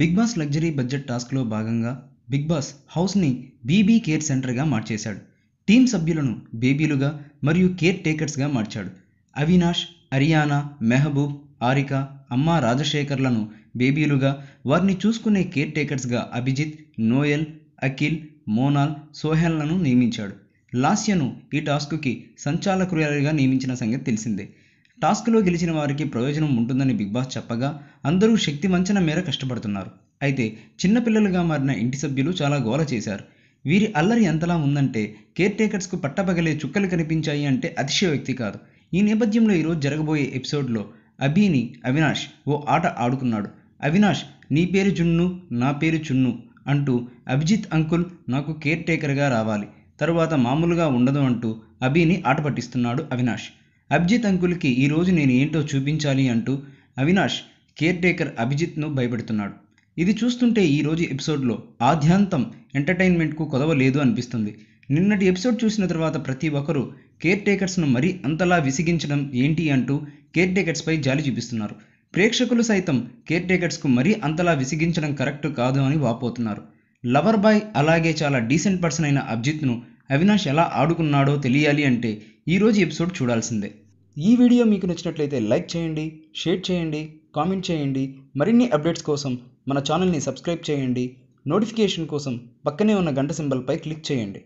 big boss luxury budget టాస్క్లో భాగంగా Bigg Boss హౌస్ని బీబీ కేర్ సెంటర్గా మార్చేశాడు టీమ్ సభ్యులను బేబీలుగా మరియు కేర్ టేకర్స్గా మార్చాడు అవినాష్ అరియానా మెహబూబ్ ఆరిక అమ్మ రాజశేఖర్లను బేబీలుగా వారిని చూసుకునే కేర్ టేకర్స్గా అభిజిత్ నోయల్ అఖిల్ మోనాల్ సోహెల్లను నియమించాడు లాస్యను ఈ టాస్క్కి సంచాలకురాలుగా నియమించిన సంగతి తెలిసిందే టాస్క్లో గెలిచిన వారికి ప్రయోజనం ఉంటుందని బిగ్ బాస్ చెప్పగా అందరూ శక్తి మంచన మేర కష్టపడుతున్నారు అయితే చిన్నపిల్లలుగా మారిన ఇంటి సభ్యులు చాలా గోల చేశారు వీరి అల్లరి ఎంతలా ఉందంటే కేర్ టేకర్స్కు పట్టపగలే చుక్కలు కనిపించాయి అంటే అతిశయ వ్యక్తి కాదు ఈ నేపథ్యంలో ఈరోజు జరగబోయే ఎపిసోడ్లో అభిని అవినాష్ ఓ ఆట ఆడుకున్నాడు అవినాష్ నీ పేరు జున్ను నా పేరు చున్ను అంటూ అభిజిత్ అంకుల్ నాకు కేర్ టేకర్గా రావాలి తరువాత మామూలుగా ఉండదు అంటూ అభిని ఆట పట్టిస్తున్నాడు అవినాష్ అభిజిత్ అంకుల్కి ఈరోజు నేను ఏంటో చూపించాలి అంటూ అవినాష్ కేర్ టేకర్ అభిజిత్ను భయపెడుతున్నాడు ఇది చూస్తుంటే ఈరోజు ఎపిసోడ్లో ఆధ్యాంతం ఎంటర్టైన్మెంట్కు కొదవలేదు అనిపిస్తుంది నిన్నటి ఎపిసోడ్ చూసిన తర్వాత ప్రతి ఒక్కరూ కేర్ టేకర్స్ను మరీ అంతలా విసిగించడం ఏంటి అంటూ కేర్ టేకర్స్పై జాలి చూపిస్తున్నారు ప్రేక్షకులు సైతం కేర్ టేకర్స్కు మరీ అంతలా విసిగించడం కరెక్ట్ కాదు అని వాపోతున్నారు లవర్ బాయ్ అలాగే చాలా డీసెంట్ పర్సన్ అయిన అభిజిత్ను అవినాష్ ఎలా ఆడుకున్నాడో తెలియాలి అంటే ఈరోజు ఎపిసోడ్ చూడాల్సిందే ఈ వీడియో మీకు నచ్చినట్లయితే లైక్ చేయండి షేర్ చేయండి కామెంట్ చేయండి మరిన్ని అప్డేట్స్ కోసం మన ఛానల్ని సబ్స్క్రైబ్ చేయండి నోటిఫికేషన్ కోసం పక్కనే ఉన్న గంట సింబల్పై క్లిక్ చేయండి